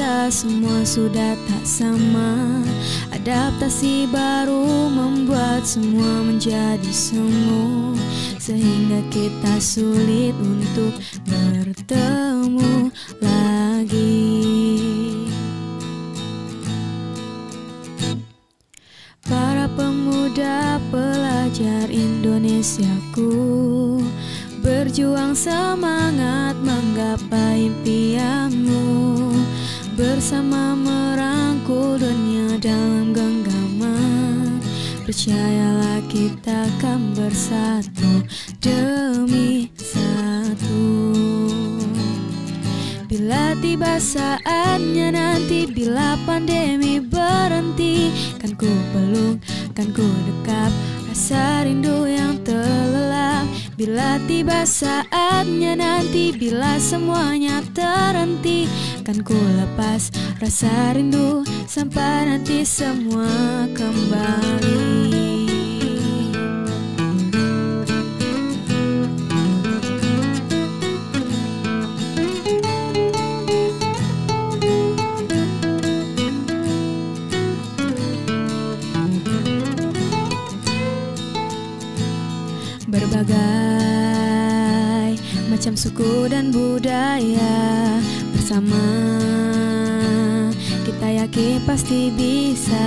rasa semua sudah tak sama Adaptasi baru membuat semua menjadi semu Sehingga kita sulit untuk bertemu lagi Para pemuda pelajar Indonesiaku Berjuang semangat menggapai impianmu bersama merangkul dunia dalam genggaman Percayalah kita akan bersatu demi satu Bila tiba saatnya nanti Bila pandemi berhenti Kan ku peluk, kan ku dekat Rasa rindu yang terlelap Bila tiba saatnya nanti Bila semuanya terhenti Kan ku lepas rasa rindu Sampai nanti semua kembali Berbagai macam suku dan budaya bersama kita yakin pasti bisa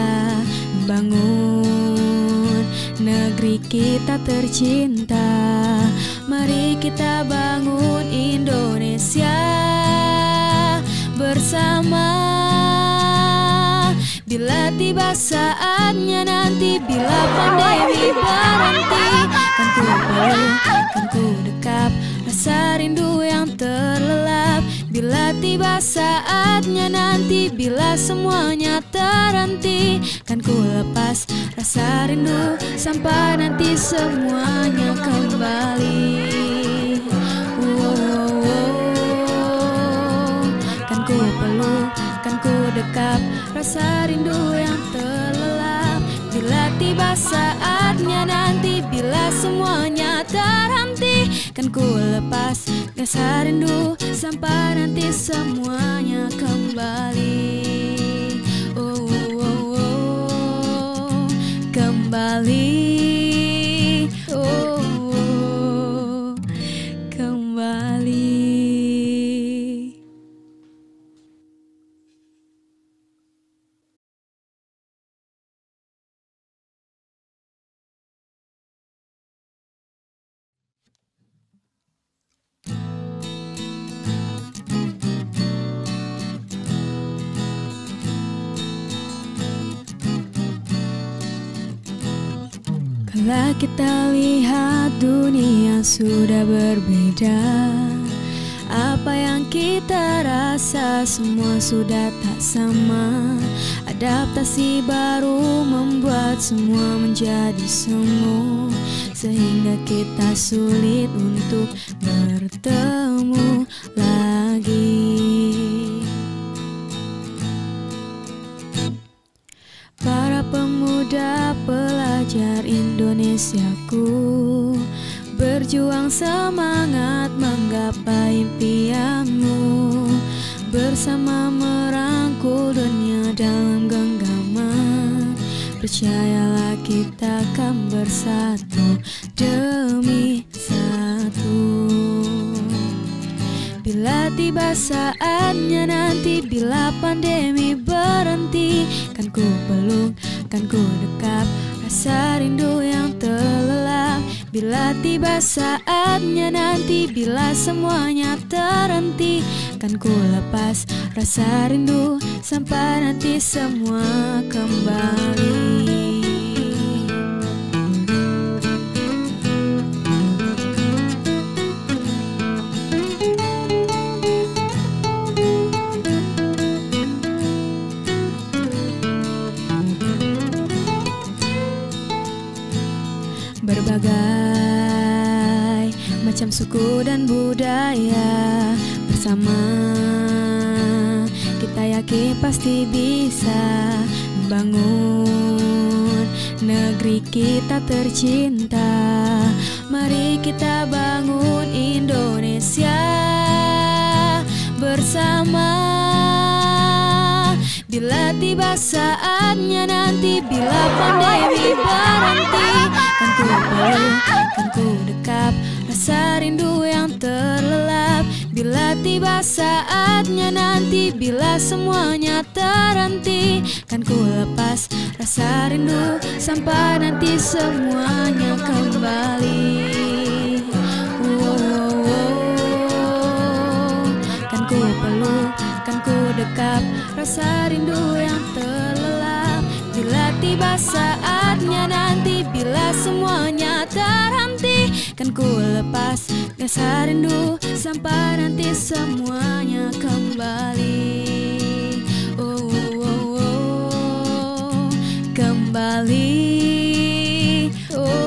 bangun negeri kita tercinta mari kita bangun Indonesia bersama bila tiba saatnya nanti bila pandemi berhenti kan ku peluk kan ku dekap Rasa rindu yang terlelap Bila tiba saatnya nanti Bila semuanya terhenti Kan ku lepas rasa rindu Sampai nanti semuanya kembali oh, oh, oh. Kan ku peluk, kan ku dekap Rasa rindu yang terlelap Bila tiba saatnya nanti Bila semuanya terhenti Kan ku lepas rasa rindu Sampai nanti semuanya kembali oh, oh, oh, oh Kembali oh. Bila kita lihat dunia sudah berbeda Apa yang kita rasa semua sudah tak sama Adaptasi baru membuat semua menjadi semu Sehingga kita sulit untuk bertemu lagi Para pemuda pelan pelajar Indonesiaku Berjuang semangat menggapai impianmu Bersama merangkul dunia dalam genggaman Percayalah kita akan bersatu demi satu Bila tiba saatnya nanti Bila pandemi berhenti Kan ku peluk, kan ku dekat rasa rindu yang terlelap Bila tiba saatnya nanti Bila semuanya terhenti Kan ku lepas rasa rindu Sampai nanti semua kembali suku dan budaya bersama Kita yakin pasti bisa membangun negeri kita tercinta Mari kita bangun Indonesia bersama Bila tiba saatnya nanti Bila pandemi berhenti Kan ku peluk, kan rasa rindu yang terlelap Bila tiba saatnya nanti Bila semuanya terhenti Kan ku lepas rasa rindu Sampai nanti semuanya kembali oh, oh, oh. Kan ku peluk, kan ku dekat Rasa rindu yang terlelap Bila tiba saatnya nanti Bila semuanya terhenti kan ku lepas rasa rindu sampai nanti semuanya kembali oh, oh, oh, oh. kembali oh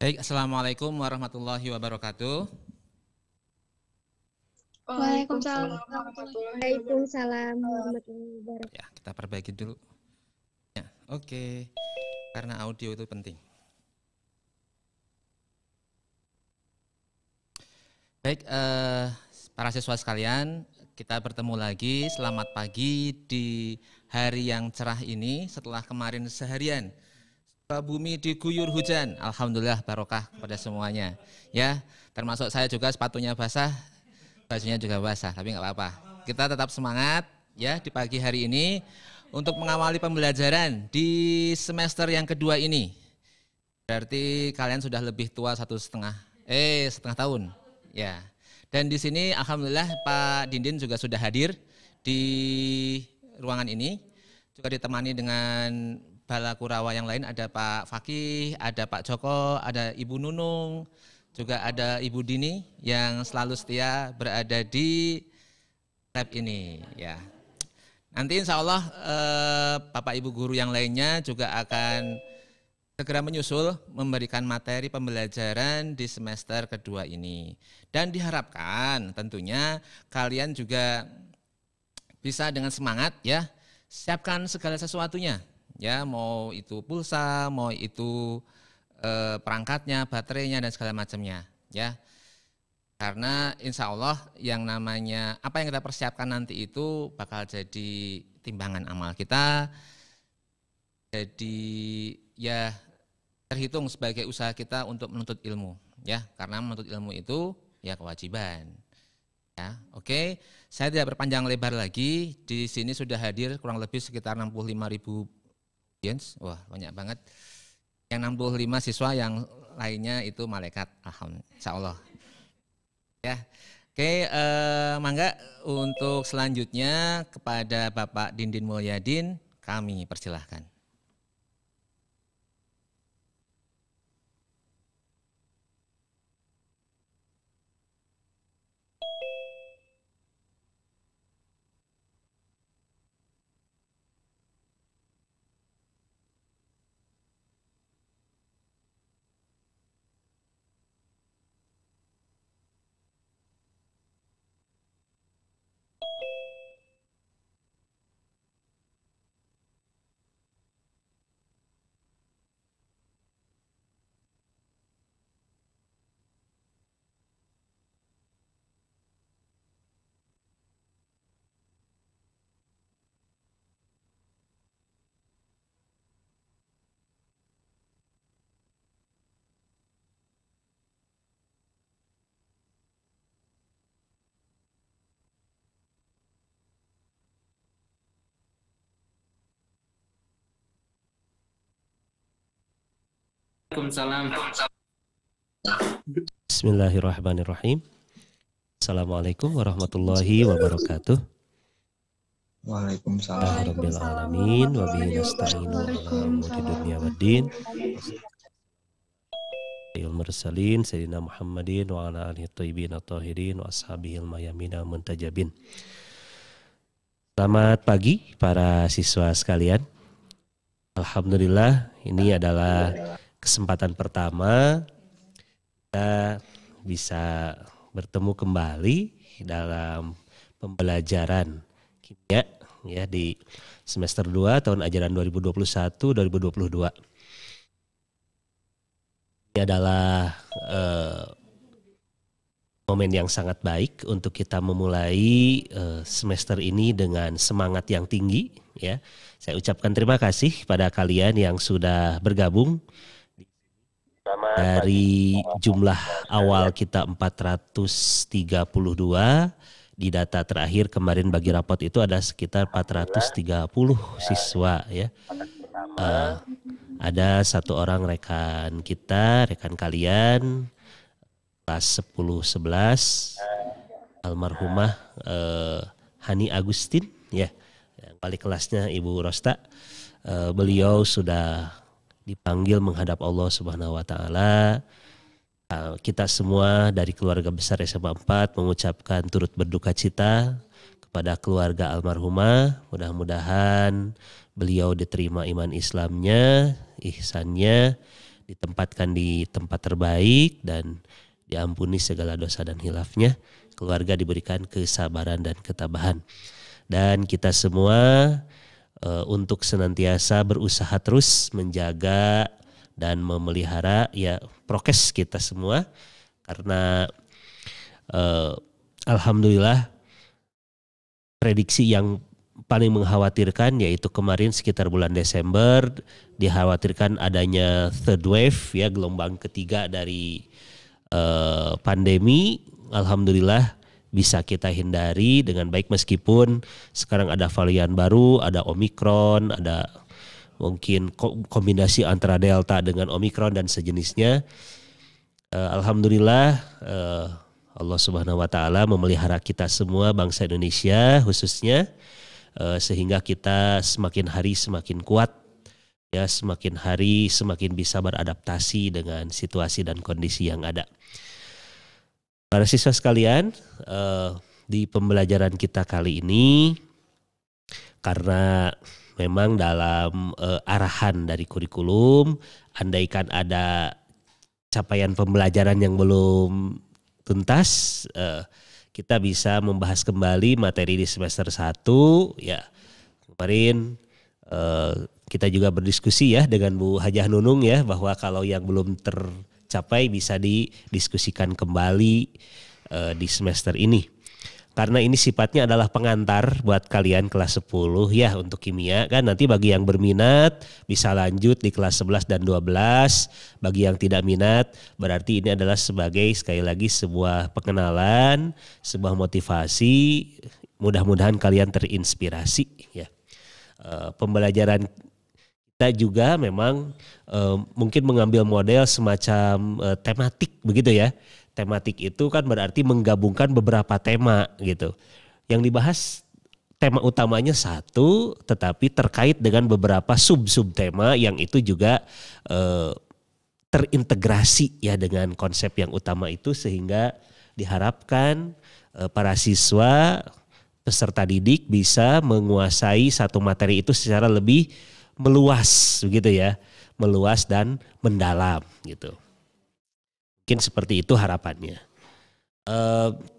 Baik, Assalamualaikum warahmatullahi wabarakatuh. Waalaikumsalam warahmatullahi wabarakatuh. Ya, kita perbaiki dulu. Ya, oke. Okay. Karena audio itu penting. Baik, eh, para siswa sekalian, kita bertemu lagi. Selamat pagi di hari yang cerah ini setelah kemarin seharian bumi diguyur hujan. Alhamdulillah barokah kepada semuanya. Ya, termasuk saya juga sepatunya basah, bajunya juga basah, tapi nggak apa-apa. Kita tetap semangat ya di pagi hari ini untuk mengawali pembelajaran di semester yang kedua ini. Berarti kalian sudah lebih tua satu setengah, eh setengah tahun. Ya. Dan di sini alhamdulillah Pak Dindin juga sudah hadir di ruangan ini juga ditemani dengan Bala Kurawa yang lain ada Pak Fakih, ada Pak Joko, ada Ibu Nunung, juga ada Ibu Dini yang selalu setia berada di lab ini ya. Nanti insya Allah eh, Bapak Ibu guru yang lainnya juga akan segera menyusul memberikan materi pembelajaran di semester kedua ini. Dan diharapkan tentunya kalian juga bisa dengan semangat ya, siapkan segala sesuatunya ya mau itu pulsa, mau itu eh, perangkatnya, baterainya dan segala macamnya, ya. Karena insya Allah yang namanya apa yang kita persiapkan nanti itu bakal jadi timbangan amal kita, jadi ya terhitung sebagai usaha kita untuk menuntut ilmu, ya. Karena menuntut ilmu itu ya kewajiban. Ya, oke. Saya tidak berpanjang lebar lagi. Di sini sudah hadir kurang lebih sekitar 65 ribu Jens, wah banyak banget. Yang 65 siswa yang lainnya itu malaikat. Alhamdulillah. Insya Allah. Ya. Oke, eh, Mangga untuk selanjutnya kepada Bapak Dindin Mulyadin kami persilahkan. Waalaikumsalam. Bismillahirrahmanirrahim. Assalamualaikum warahmatullahi wabarakatuh. Waalaikumsalam. Alamin. mursalin Sayyidina Muhammadin wa ala alihi tayyibin at-tahirin wa mayamin muntajabin. Selamat pagi para siswa sekalian. Alhamdulillah ini adalah kesempatan pertama kita bisa bertemu kembali dalam pembelajaran kimia ya di semester 2 tahun ajaran 2021 2022. Ini adalah eh, momen yang sangat baik untuk kita memulai eh, semester ini dengan semangat yang tinggi ya. Saya ucapkan terima kasih pada kalian yang sudah bergabung Selamat dari pagi. jumlah awal kita 432 ya. di data terakhir kemarin bagi rapot itu ada sekitar 430 siswa ya. Uh, ada satu orang rekan kita, rekan kalian kelas 10 11 eh. almarhumah uh, Hani Agustin ya. Yang paling kelasnya Ibu Rosta. Uh, beliau sudah dipanggil menghadap Allah Subhanahu wa taala. Ah, kita semua dari keluarga besar SMA 4 mengucapkan turut berduka cita kepada keluarga almarhumah. Mudah-mudahan beliau diterima iman Islamnya, ihsannya, ditempatkan di tempat terbaik dan diampuni segala dosa dan hilafnya. Keluarga diberikan kesabaran dan ketabahan. Dan kita semua uh, untuk senantiasa berusaha terus menjaga dan memelihara ya prokes kita semua karena uh, alhamdulillah prediksi yang paling mengkhawatirkan yaitu kemarin sekitar bulan Desember dikhawatirkan adanya third wave ya gelombang ketiga dari uh, pandemi alhamdulillah bisa kita hindari dengan baik meskipun sekarang ada varian baru, ada omikron, ada mungkin kombinasi antara delta dengan omikron dan sejenisnya. Uh, Alhamdulillah uh, Allah Subhanahu wa taala memelihara kita semua bangsa Indonesia khususnya uh, sehingga kita semakin hari semakin kuat ya semakin hari semakin bisa beradaptasi dengan situasi dan kondisi yang ada. Para siswa sekalian, uh, di pembelajaran kita kali ini karena memang dalam uh, arahan dari kurikulum andaikan ada capaian pembelajaran yang belum tuntas uh, kita bisa membahas kembali materi di semester 1 ya kemarin uh, kita juga berdiskusi ya dengan Bu Hajah Nunung ya bahwa kalau yang belum ter capai bisa didiskusikan kembali uh, di semester ini. Karena ini sifatnya adalah pengantar buat kalian kelas 10 ya untuk kimia kan nanti bagi yang berminat bisa lanjut di kelas 11 dan 12. Bagi yang tidak minat berarti ini adalah sebagai sekali lagi sebuah pengenalan, sebuah motivasi. Mudah-mudahan kalian terinspirasi ya. Eh, pembelajaran kita juga memang uh, mungkin mengambil model semacam uh, tematik begitu ya. Tematik itu kan berarti menggabungkan beberapa tema gitu. Yang dibahas tema utamanya satu tetapi terkait dengan beberapa sub-sub tema yang itu juga uh, terintegrasi ya dengan konsep yang utama itu sehingga diharapkan uh, para siswa peserta didik bisa menguasai satu materi itu secara lebih meluas begitu ya, meluas dan mendalam gitu. Mungkin seperti itu harapannya. e,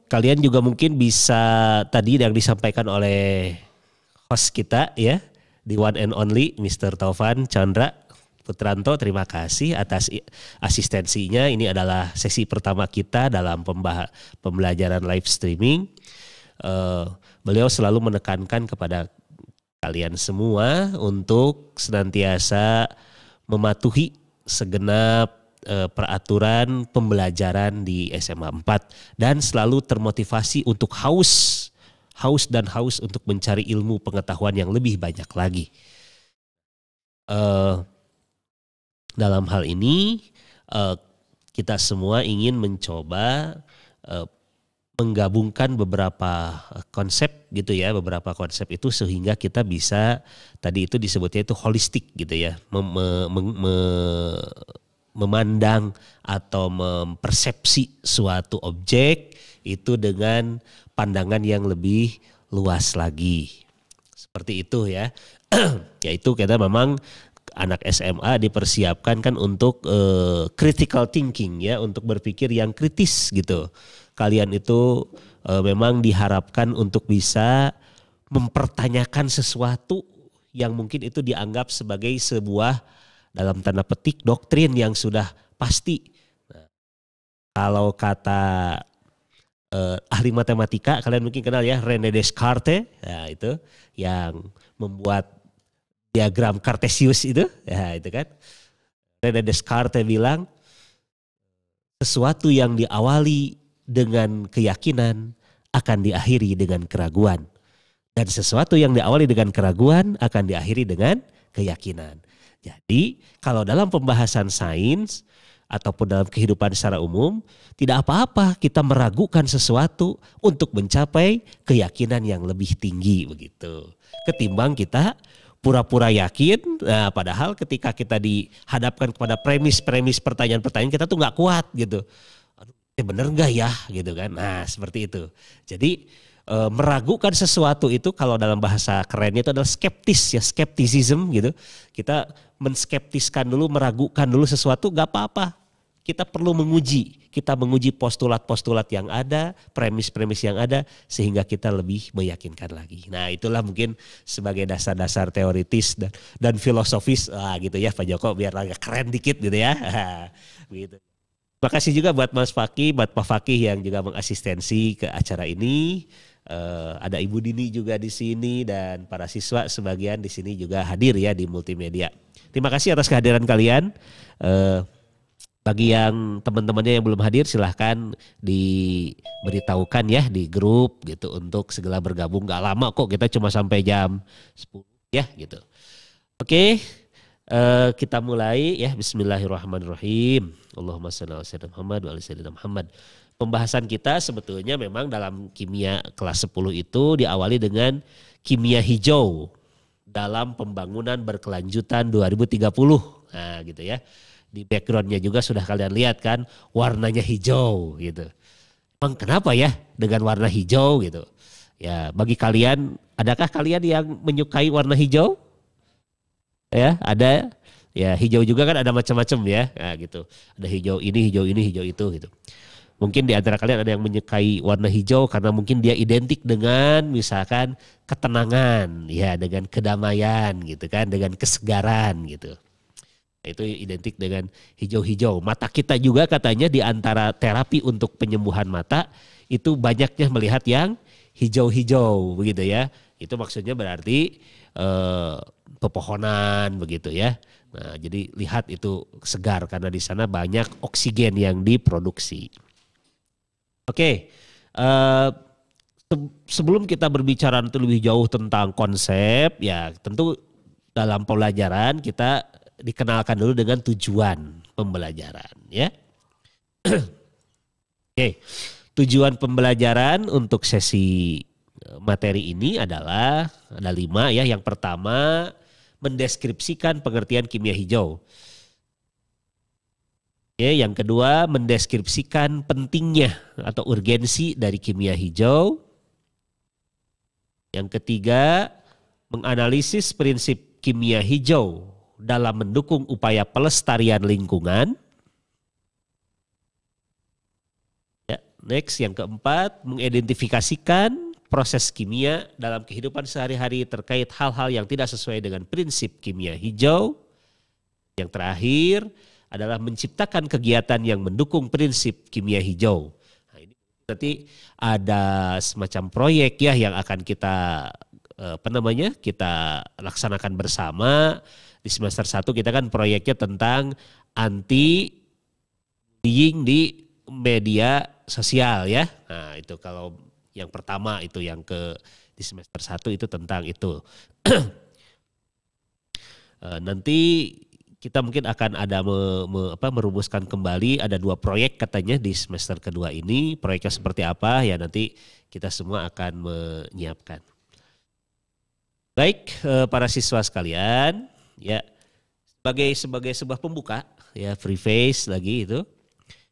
kalian juga mungkin bisa tadi yang disampaikan oleh host kita ya di one and only Mr. Taufan Chandra Putranto terima kasih atas asistensinya. Ini adalah sesi pertama kita dalam pembelajaran live streaming. e, beliau selalu menekankan kepada kalian semua untuk senantiasa mematuhi segenap eh, peraturan pembelajaran di SMA 4 dan selalu termotivasi untuk haus haus dan haus untuk mencari ilmu pengetahuan yang lebih banyak lagi. Uh, dalam hal ini uh, kita semua ingin mencoba uh, menggabungkan beberapa eh, konsep gitu ya, beberapa konsep itu sehingga kita bisa tadi itu disebutnya itu holistik gitu ya, mem, mem, mem, memandang atau mempersepsi suatu objek itu dengan pandangan yang lebih luas lagi. Seperti itu ya. Yaitu kita memang anak SMA dipersiapkan kan untuk uh, critical thinking ya, untuk berpikir yang kritis gitu kalian itu e, memang diharapkan untuk bisa mempertanyakan sesuatu yang mungkin itu dianggap sebagai sebuah dalam tanda petik doktrin yang sudah pasti. Nah, kalau kata e, ahli matematika kalian mungkin kenal ya Rene Descartes, ya itu yang membuat diagram Cartesius itu, ya itu kan. Rene Descartes bilang sesuatu yang diawali dengan keyakinan akan diakhiri dengan keraguan. Dan sesuatu yang diawali dengan keraguan akan diakhiri dengan keyakinan. Jadi kalau dalam pembahasan sains ataupun dalam kehidupan secara umum, tidak apa-apa kita meragukan sesuatu untuk mencapai keyakinan yang lebih tinggi begitu. Ketimbang kita pura-pura yakin, nah, padahal ketika kita dihadapkan kepada premis-premis pertanyaan-pertanyaan kita tuh nggak kuat gitu ya bener gak ya gitu kan. Nah seperti itu. Jadi e, meragukan sesuatu itu kalau dalam bahasa kerennya itu adalah skeptis ya skepticism gitu. Kita menskeptiskan dulu, meragukan dulu sesuatu gak apa-apa. Kita perlu menguji, kita menguji postulat-postulat yang ada, premis-premis yang ada, sehingga kita lebih meyakinkan lagi. Nah itulah mungkin sebagai dasar-dasar teoritis dan, dan filosofis, ah, gitu ya Pak Joko, biar agak keren dikit gitu ya. gitu. Terima kasih juga buat Mas Fakih, buat Pak Fakih yang juga mengasistensi ke acara ini. Uh, ada Ibu Dini juga di sini dan para siswa sebagian di sini juga hadir ya di multimedia. Terima kasih atas kehadiran kalian. Uh, bagi yang teman-temannya yang belum hadir silahkan diberitahukan ya di grup gitu untuk segala bergabung. Gak lama kok kita cuma sampai jam 10 ya gitu. Oke, okay, uh, eh, kita mulai ya. Bismillahirrahmanirrahim. Allahumma salli ala sayyidina Muhammad wa ala sayyidina Muhammad. Pembahasan kita sebetulnya memang dalam kimia kelas 10 itu diawali dengan kimia hijau dalam pembangunan berkelanjutan 2030. Nah, gitu ya. Di backgroundnya juga sudah kalian lihat kan warnanya hijau gitu. Emang kenapa ya dengan warna hijau gitu? Ya, bagi kalian adakah kalian yang menyukai warna hijau? Ya, ada ya hijau juga kan ada macam-macam ya nah, gitu ada hijau ini hijau ini hijau itu gitu mungkin di antara kalian ada yang menyukai warna hijau karena mungkin dia identik dengan misalkan ketenangan ya dengan kedamaian gitu kan dengan kesegaran gitu itu identik dengan hijau-hijau mata kita juga katanya di antara terapi untuk penyembuhan mata itu banyaknya melihat yang hijau-hijau begitu ya itu maksudnya berarti eh, pepohonan begitu ya Nah, jadi lihat itu segar karena di sana banyak oksigen yang diproduksi. Oke, okay. uh, eh, sebelum kita berbicara lebih jauh tentang konsep, ya tentu dalam pelajaran kita dikenalkan dulu dengan tujuan pembelajaran, ya. Oke, okay. tujuan pembelajaran untuk sesi eh, materi ini adalah ada lima ya. Yang pertama mendeskripsikan pengertian kimia hijau. Ya, yang kedua mendeskripsikan pentingnya atau urgensi dari kimia hijau. Yang ketiga menganalisis prinsip kimia hijau dalam mendukung upaya pelestarian lingkungan. Ya, next yang keempat mengidentifikasikan proses kimia dalam kehidupan sehari-hari terkait hal-hal yang tidak sesuai dengan prinsip kimia hijau. Yang terakhir adalah menciptakan kegiatan yang mendukung prinsip kimia hijau. Nah, ini berarti ada semacam proyek ya yang akan kita eh, apa namanya? kita laksanakan bersama di semester 1 kita kan proyeknya tentang anti bullying di media sosial ya. Nah, itu kalau yang pertama itu yang ke di semester satu itu tentang itu. Eh, nanti kita mungkin akan ada me, me, apa, merumuskan kembali ada dua proyek katanya di semester kedua ini proyeknya seperti apa ya nanti kita semua akan menyiapkan. Baik eh, para siswa sekalian ya sebagai sebagai sebuah pembuka ya preface lagi itu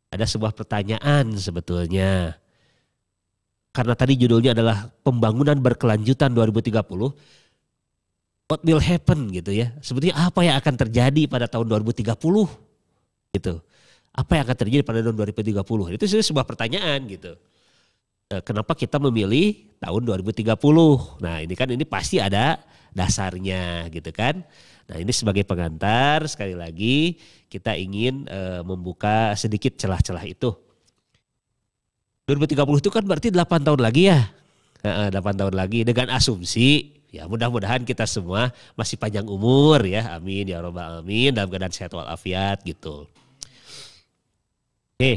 ada sebuah pertanyaan sebetulnya karena tadi judulnya adalah pembangunan berkelanjutan 2030 what will happen gitu ya sebetulnya apa yang akan terjadi pada tahun 2030 gitu apa yang akan terjadi pada tahun 2030 itu sebuah pertanyaan gitu eh, kenapa kita memilih tahun 2030 nah ini kan ini pasti ada dasarnya gitu kan nah ini sebagai pengantar sekali lagi kita ingin e, membuka sedikit celah-celah itu 2030 itu kan berarti 8 tahun lagi ya. 8 tahun lagi dengan asumsi ya mudah-mudahan kita semua masih panjang umur ya. Amin ya robbal alamin dalam keadaan sehat walafiat gitu. Oke.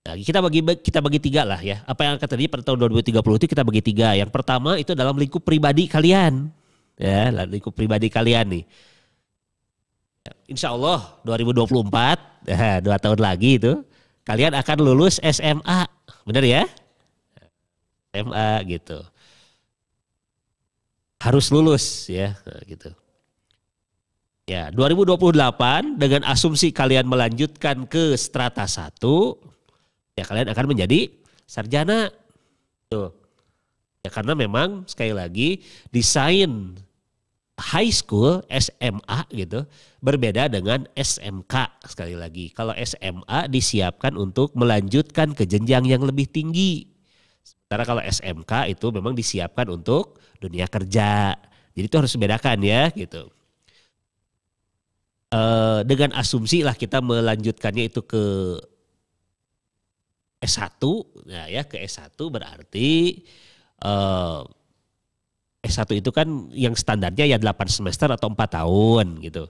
Nah, kita bagi kita bagi tiga lah ya. Apa yang akan terjadi pada tahun 2030 itu kita bagi tiga. Yang pertama itu dalam lingkup pribadi kalian. Ya, lingkup pribadi kalian nih. Ya, insya Allah 2024, ya, dua tahun lagi itu kalian akan lulus SMA. Benar ya? SMA gitu. Harus lulus ya gitu. Ya, 2028 dengan asumsi kalian melanjutkan ke strata 1, ya kalian akan menjadi sarjana. Tuh. Ya karena memang sekali lagi desain high school SMA gitu berbeda dengan SMK sekali lagi. Kalau SMA disiapkan untuk melanjutkan ke jenjang yang lebih tinggi. Sementara kalau SMK itu memang disiapkan untuk dunia kerja. Jadi itu harus bedakan ya gitu. E, dengan asumsi lah kita melanjutkannya itu ke S1. Nah ya ke S1 berarti eh S1 itu kan yang standarnya ya 8 semester atau 4 tahun gitu.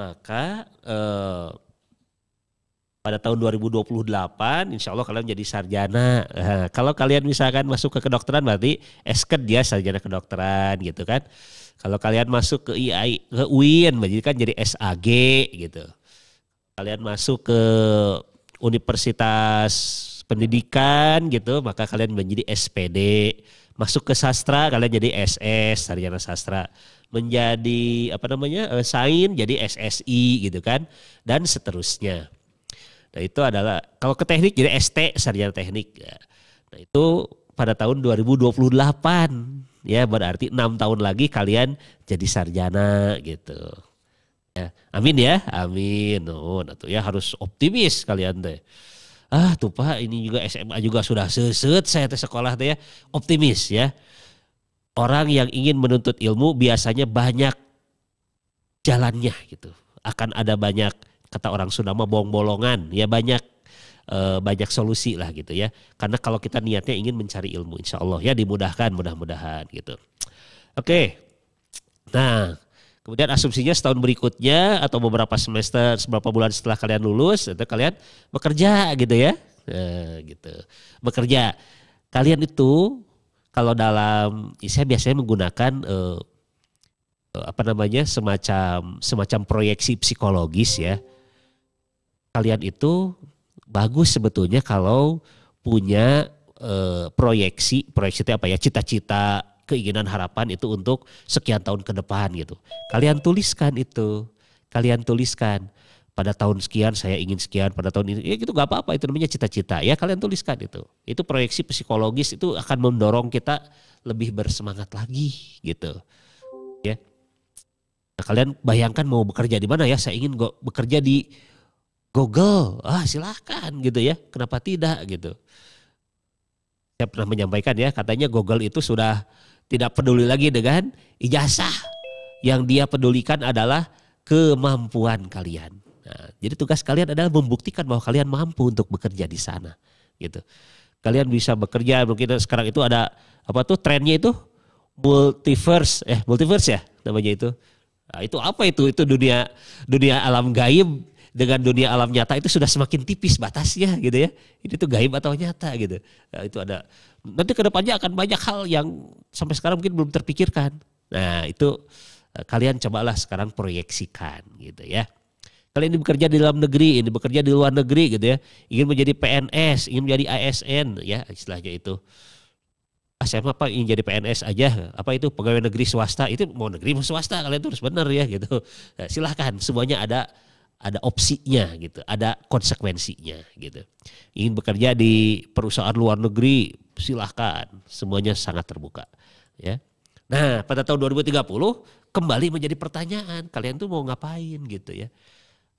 Maka eh, pada tahun 2028 insya Allah kalian jadi sarjana. Nah, kalau kalian misalkan masuk ke kedokteran berarti esket dia sarjana kedokteran gitu kan. Kalau kalian masuk ke IAI ke UIN berarti kan jadi SAG gitu. Kalian masuk ke universitas pendidikan gitu, maka kalian menjadi SPD. Masuk ke sastra kalian jadi SS, sarjana sastra. Menjadi apa namanya? Eh, sain jadi SSI gitu kan dan seterusnya. Nah, itu adalah kalau ke teknik jadi ST, sarjana teknik. Ya. Nah, itu pada tahun 2028 ya berarti enam tahun lagi kalian jadi sarjana gitu. Ya, amin ya, amin. Oh, nah tuh ya harus optimis kalian deh ah tuh pak ini juga SMA juga sudah seset saya teh sekolah teh ya optimis ya orang yang ingin menuntut ilmu biasanya banyak jalannya gitu akan ada banyak kata orang Sunda mah bolongan ya banyak e, banyak solusi lah gitu ya karena kalau kita niatnya ingin mencari ilmu insya Allah ya dimudahkan mudah-mudahan gitu oke nah Kemudian asumsinya setahun berikutnya atau beberapa semester, beberapa bulan setelah kalian lulus, itu kalian bekerja gitu ya, nah, gitu. Bekerja. Kalian itu kalau dalam, saya biasanya menggunakan eh, eh, apa namanya semacam semacam proyeksi psikologis ya. Kalian itu bagus sebetulnya kalau punya eh, proyeksi, proyeksi itu apa ya, cita-cita keinginan harapan itu untuk sekian tahun ke depan gitu. Kalian tuliskan itu, kalian tuliskan pada tahun sekian saya ingin sekian pada tahun ini ya gitu gak apa-apa itu namanya cita-cita ya kalian tuliskan itu itu proyeksi psikologis itu akan mendorong kita lebih bersemangat lagi gitu ya nah, kalian bayangkan mau bekerja di mana ya saya ingin go bekerja di Google ah silahkan gitu ya kenapa tidak gitu saya pernah menyampaikan ya katanya Google itu sudah tidak peduli lagi dengan ijazah. Yang dia pedulikan adalah kemampuan kalian. Nah, jadi tugas kalian adalah membuktikan bahwa kalian mampu untuk bekerja di sana, gitu. Kalian bisa bekerja mungkin sekarang itu ada apa tuh trennya itu multiverse, eh multiverse ya namanya itu. Nah, itu apa itu? Itu dunia dunia alam gaib dengan dunia alam nyata itu sudah semakin tipis batasnya gitu ya. Ini tuh gaib atau nyata gitu. Nah, itu ada nanti kedepannya akan banyak hal yang sampai sekarang mungkin belum terpikirkan. Nah, itu eh, kalian cobalah sekarang proyeksikan gitu ya. Kalian ini bekerja di dalam negeri, ini bekerja di luar negeri gitu ya. Ingin menjadi PNS, ingin menjadi ASN ya istilahnya itu. Ah, apa ingin jadi PNS aja apa itu pegawai negeri swasta itu mau negeri mau swasta kalian itu harus benar ya gitu nah, silahkan semuanya ada ada opsinya gitu ada konsekuensinya gitu ingin bekerja di perusahaan luar negeri silahkan semuanya sangat terbuka ya. Nah, pada tahun 2030 kembali menjadi pertanyaan, kalian tuh mau ngapain gitu ya.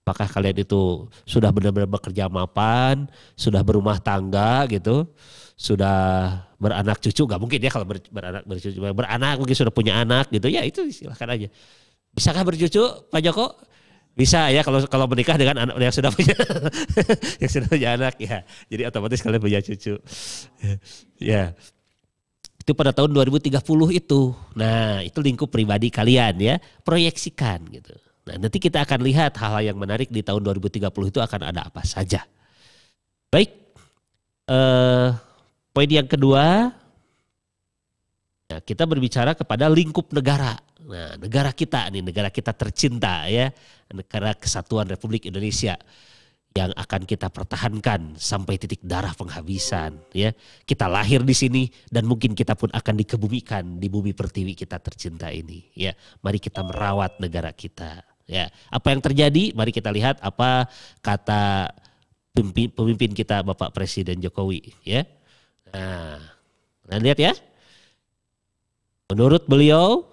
Apakah kalian itu sudah benar-benar bekerja mapan, sudah berumah tangga gitu, sudah beranak cucu, gak mungkin ya kalau ber, beranak bercucu, beranak mungkin sudah punya anak gitu, ya itu silahkan aja. Bisakah bercucu Pak Joko? Bisa ya kalau kalau menikah dengan anak yang sudah punya yang sudah punya anak ya. Jadi otomatis kalian punya cucu. ya itu pada tahun 2030 itu. Nah, itu lingkup pribadi kalian ya, proyeksikan gitu. Nah, nanti kita akan lihat hal-hal yang menarik di tahun 2030 itu akan ada apa saja. Baik. Eh, poin yang kedua, nah, kita berbicara kepada lingkup negara. Nah, negara kita nih, negara kita tercinta ya, negara kesatuan Republik Indonesia yang akan kita pertahankan sampai titik darah penghabisan ya kita lahir di sini dan mungkin kita pun akan dikebumikan di bumi pertiwi kita tercinta ini ya mari kita merawat negara kita ya apa yang terjadi mari kita lihat apa kata pemimpin, pemimpin kita Bapak Presiden Jokowi ya nah, lihat ya menurut beliau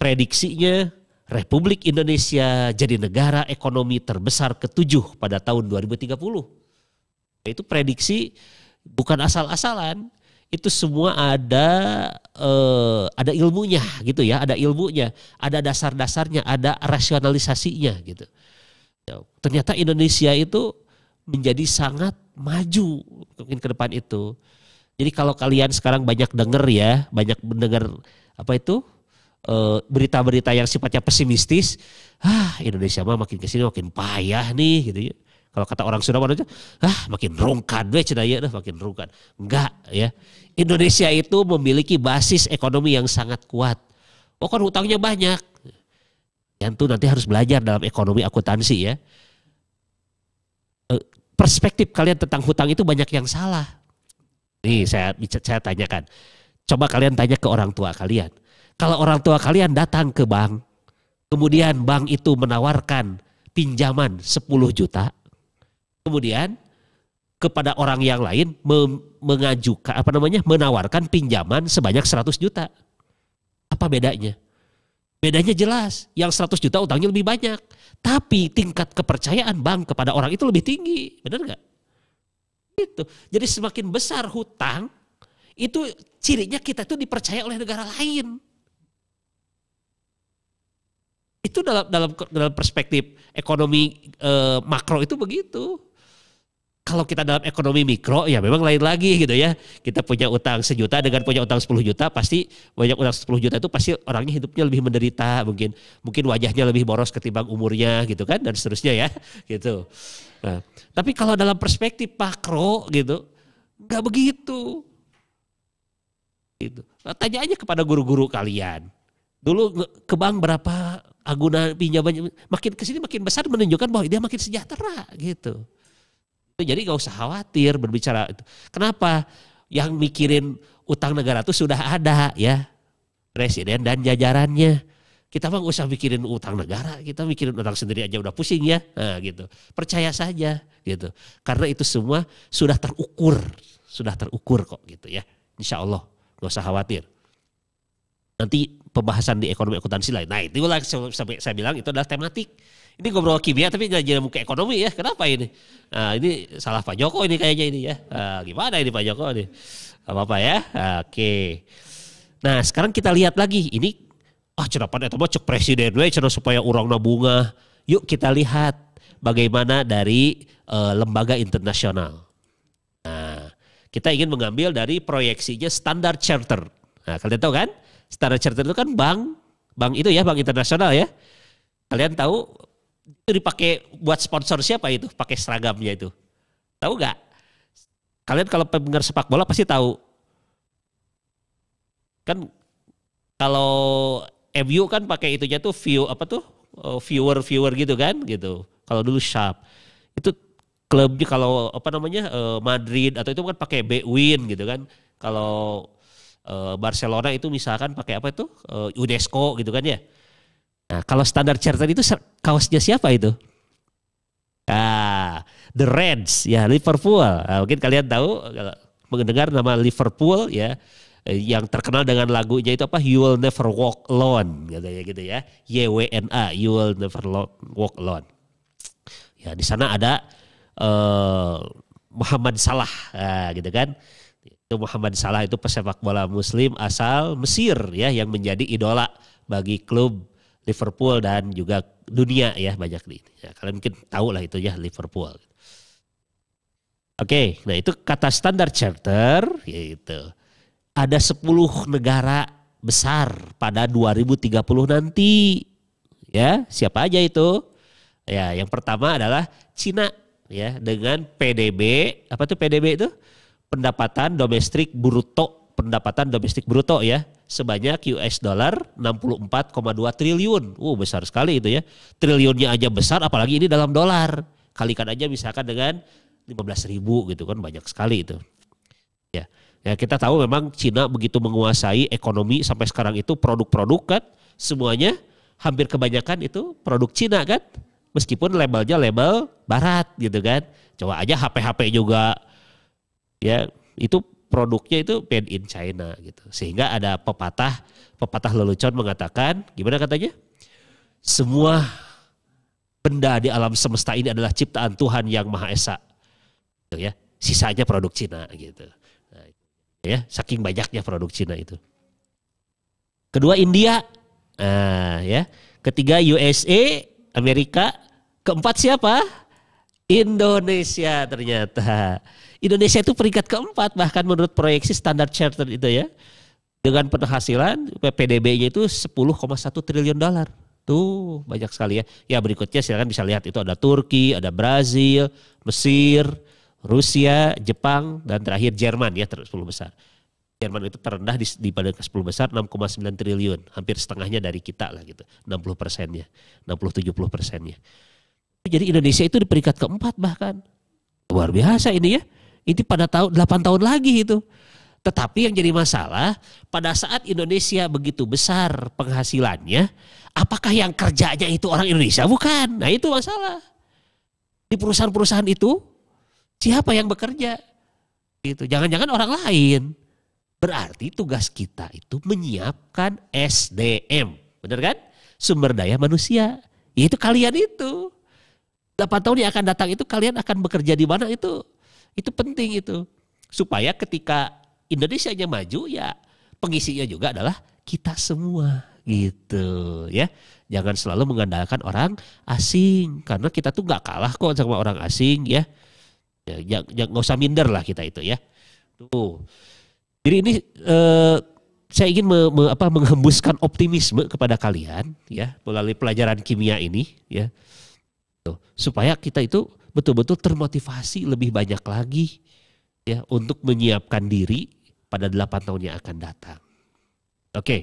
prediksinya Republik Indonesia jadi negara ekonomi terbesar ketujuh pada tahun 2030. Itu prediksi bukan asal-asalan, itu semua ada eh, ada ilmunya gitu ya, ada ilmunya, ada dasar-dasarnya, ada rasionalisasinya gitu. Ya, ternyata Indonesia itu menjadi sangat maju mungkin ke depan itu. Jadi kalau kalian sekarang banyak dengar ya, banyak mendengar apa itu Eh, berita-berita yang sifatnya pesimistis, ah Indonesia mah makin kesini makin payah nih gitu ya. Kalau kata orang Sunda aja, ah makin rungkad we cenah ya, makin rungkad. Enggak ya. Indonesia itu memiliki basis ekonomi yang sangat kuat. Oh kan hutangnya banyak. Yang tuh nanti harus belajar dalam ekonomi akuntansi ya. Eh, perspektif kalian tentang hutang itu banyak yang salah. Nih saya saya tanyakan. Coba kalian tanya ke orang tua kalian kalau orang tua kalian datang ke bank, kemudian bank itu menawarkan pinjaman 10 juta, kemudian kepada orang yang lain mengajukan apa namanya menawarkan pinjaman sebanyak 100 juta. Apa bedanya? Bedanya jelas, yang 100 juta utangnya lebih banyak. Tapi tingkat kepercayaan bank kepada orang itu lebih tinggi, benar nggak? Gitu. Jadi semakin besar hutang, itu cirinya kita itu dipercaya oleh negara lain itu dalam dalam dalam perspektif ekonomi eh, makro itu begitu. Kalau kita dalam ekonomi mikro ya memang lain lagi gitu ya. Kita punya utang sejuta dengan punya utang 10 juta pasti banyak utang 10 juta itu pasti orangnya hidupnya lebih menderita mungkin. Mungkin wajahnya lebih boros ketimbang umurnya gitu kan dan seterusnya ya gitu. Nah, tapi kalau dalam perspektif makro gitu nggak begitu. Gitu. Nah, tanya aja kepada guru-guru kalian Dulu ke bank berapa aguna pinjamannya makin kesini makin besar menunjukkan bahwa dia makin sejahtera gitu. Jadi gak usah khawatir berbicara itu. Kenapa? Yang mikirin utang negara itu sudah ada ya presiden dan jajarannya. Kita mah usah mikirin utang negara, kita mikirin utang sendiri aja udah pusing ya. Nah, gitu. Percaya saja gitu. Karena itu semua sudah terukur, sudah terukur kok gitu ya. Insya Allah, gak usah khawatir. Nanti pembahasan di ekonomi akuntansi lain. Nah itu lah sampai saya bilang itu adalah tematik. Ini ngobrol kimia tapi nggak jadi muka ekonomi ya. Kenapa ini? Nah, ini salah Pak Joko ini kayaknya ini ya. Nah, gimana ini Pak Joko ini? Apa-apa ya? Nah, oke. Nah sekarang kita lihat lagi. Ini ah oh, cenapan itu cek presiden we supaya orang bunga. Yuk kita lihat bagaimana dari uh, lembaga internasional. Nah, kita ingin mengambil dari proyeksinya standar charter. Nah, kalian tahu kan? Standard Chartered itu kan bank, bank itu ya, bank internasional ya. Kalian tahu itu dipakai buat sponsor siapa itu? Pakai seragamnya itu. Tahu nggak? Kalian kalau pendengar sepak bola pasti tahu. Kan kalau MU kan pakai itunya tuh view apa tuh? Oh, viewer viewer gitu kan gitu. Kalau dulu Sharp itu klubnya kalau apa namanya eh, Madrid atau itu kan pakai Bwin gitu kan. Kalau Eh, Barcelona itu misalkan pakai apa itu eh, UNESCO gitu kan ya. Nah, kalau standar Charter itu kaosnya siapa itu? Ah, The Reds ya Liverpool. Nah, mungkin kalian tahu mendengar nama Liverpool ya eh, yang terkenal dengan lagunya itu apa You Will Never Walk Alone katanya gitu ya YWNA You Will Never Walk Alone ya di sana ada uh, Muhammad Salah uh, gitu kan itu Muhammad Salah itu pesepak bola muslim asal Mesir ya yang menjadi idola bagi klub Liverpool dan juga dunia ya banyak di Ya, kalian mungkin tahu lah itu ya Liverpool. Oke, nah itu kata standar charter yaitu ada 10 negara besar pada 2030 nanti. Ya, siapa aja itu? Ya, yang pertama adalah Cina ya dengan PDB, apa tuh PDB itu? pendapatan domestik bruto pendapatan domestik bruto ya sebanyak US dollar 64,2 triliun. Uh besar sekali itu ya. Triliunnya aja besar apalagi ini dalam dolar. Kalikan aja misalkan dengan 15 ribu gitu kan banyak sekali itu. Ya. Ya kita tahu memang Cina begitu menguasai ekonomi sampai sekarang itu produk-produk kan semuanya hampir kebanyakan itu produk Cina kan meskipun labelnya label barat gitu kan. Coba aja HP-HP juga ya itu produknya itu made in China gitu. Sehingga ada pepatah pepatah lelucon mengatakan gimana katanya? Semua benda di alam semesta ini adalah ciptaan Tuhan yang Maha Esa. Gitu ya. Sisanya produk Cina gitu. Nah, gitu ya, saking banyaknya produk Cina itu. Kedua India. Nah, ya. Ketiga USA, Amerika. Keempat siapa? Indonesia ternyata. Indonesia itu peringkat keempat bahkan menurut proyeksi standar charter itu ya. Dengan penghasilan PDB-nya itu 10,1 triliun dolar. Tuh banyak sekali ya. Ya berikutnya silakan bisa lihat itu ada Turki, ada Brazil, Mesir, Rusia, Jepang, dan terakhir Jerman ya terus 10 besar. Jerman itu terendah di, di pada ke 10 besar 6,9 triliun, hampir setengahnya dari kita lah gitu, 60 persennya, 60-70 persennya. Jadi Indonesia itu di peringkat keempat bahkan. Luar biasa ini ya. Ini pada tahun 8 tahun lagi itu. Tetapi yang jadi masalah pada saat Indonesia begitu besar penghasilannya, apakah yang kerjanya itu orang Indonesia? Bukan. Nah itu masalah. Di perusahaan-perusahaan itu siapa yang bekerja? Itu Jangan-jangan orang lain. Berarti tugas kita itu menyiapkan SDM. Benar kan? Sumber daya manusia. itu kalian itu. 8 tahun yang akan datang itu kalian akan bekerja di mana itu itu penting itu. Supaya ketika Indonesia nya maju ya pengisinya juga adalah kita semua gitu ya. Jangan selalu mengandalkan orang asing karena kita tuh nggak kalah kok sama orang asing ya. Ya, ya. ya nggak usah minder lah kita itu ya. Tuh. Jadi ini eh, saya ingin me, me, apa, menghembuskan optimisme kepada kalian ya melalui pelajaran kimia ini ya. Tuh, supaya kita itu betul-betul termotivasi lebih banyak lagi ya untuk menyiapkan diri pada delapan tahun yang akan datang. Oke.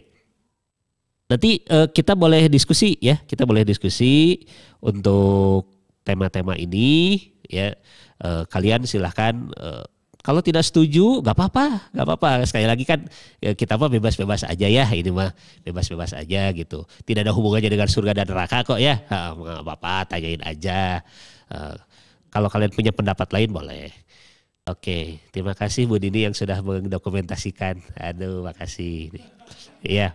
Nanti uh, kita boleh diskusi ya, kita boleh diskusi untuk tema-tema ini ya. Uh, kalian silahkan uh, kalau tidak setuju nggak apa-apa nggak apa-apa sekali lagi kan kita mah bebas-bebas aja ya ini mah bebas-bebas aja gitu tidak ada hubungannya dengan surga dan neraka kok ya nggak apa-apa tanyain aja kalau kalian punya pendapat lain boleh. Oke, terima kasih Bu Dini yang sudah mendokumentasikan. Aduh, makasih. Iya.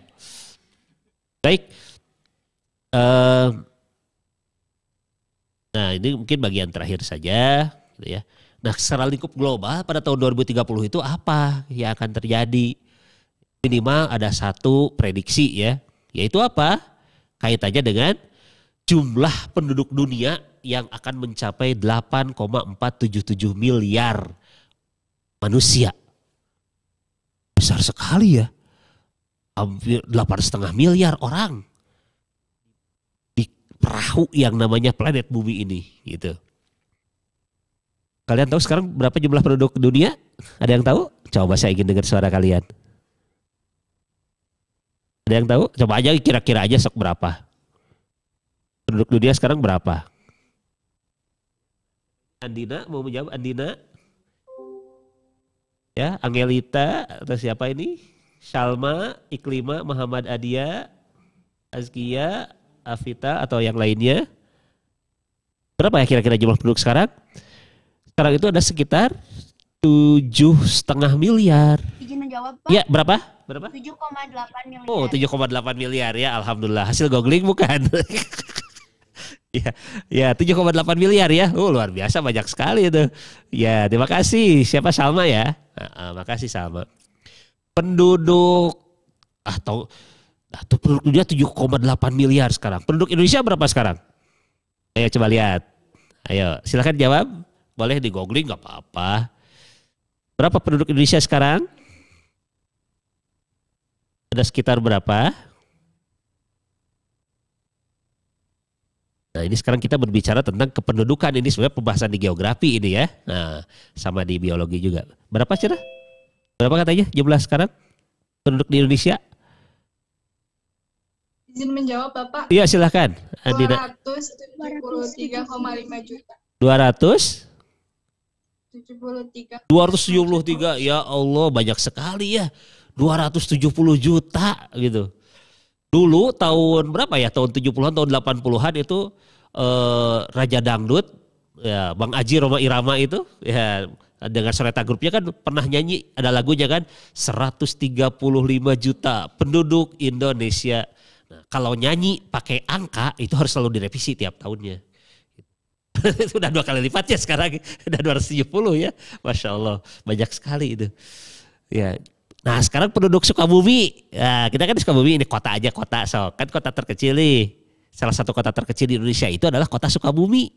Baik. Uh, nah, ini mungkin bagian terakhir saja, gitu ya. Nah, secara lingkup global pada tahun 2030 itu apa yang akan terjadi? Minimal ada satu prediksi ya, yaitu apa? Kaitannya dengan jumlah penduduk dunia yang akan mencapai 8,477 miliar manusia. Besar sekali ya. Hampir 8,5 miliar orang di perahu yang namanya planet bumi ini gitu. Kalian tahu sekarang berapa jumlah penduduk dunia? Ada yang tahu? Coba saya ingin dengar suara kalian. Ada yang tahu? Coba aja kira-kira aja sok berapa penduduk dunia sekarang berapa? Andina mau menjawab Andina? Ya, Angelita atau siapa ini? Salma, Iklima, Muhammad Adia, Azkia, Afita atau yang lainnya. Berapa ya kira-kira jumlah penduduk sekarang? Sekarang itu ada sekitar tujuh setengah miliar. Izin menjawab Pak. Ya berapa? Berapa? 7,8 miliar. Oh 7,8 miliar ya Alhamdulillah. Hasil googling bukan? Iya. Ya, ya 7,8 miliar ya. Oh, luar biasa banyak sekali itu. Ya, terima kasih. Siapa Salma ya? Uh, uh, makasih Salma. Penduduk atau ah, tau, atau ah, penduduk dunia 7,8 miliar sekarang. Penduduk Indonesia berapa sekarang? Ayo coba lihat. Ayo, silahkan jawab. Boleh di googling nggak apa-apa. Berapa penduduk Indonesia sekarang? Ada sekitar berapa? Nah ini sekarang kita berbicara tentang kependudukan ini sebenarnya pembahasan di geografi ini ya. Nah sama di biologi juga. Berapa sih? Berapa katanya jumlah sekarang penduduk di Indonesia? Izin menjawab Bapak. Iya silahkan. 273,5 juta. 200? 273. 273 ya Allah banyak sekali ya. 270 juta gitu. Dulu tahun berapa ya? Tahun 70-an, tahun 80-an itu eh, Raja Dangdut, ya Bang Aji Roma Irama itu, ya dengan Sereta Grupnya kan pernah nyanyi ada lagunya kan 135 juta penduduk Indonesia. Nah, kalau nyanyi pakai angka itu harus selalu direvisi tiap tahunnya. Sudah dua kali lipatnya sekarang, sudah 270 ya. Masya Allah, banyak sekali itu. Ya, Nah sekarang penduduk Sukabumi, nah, kita kan di Sukabumi ini kota aja kota, so kan kota terkecil nih. Salah satu kota terkecil di Indonesia itu adalah kota Sukabumi.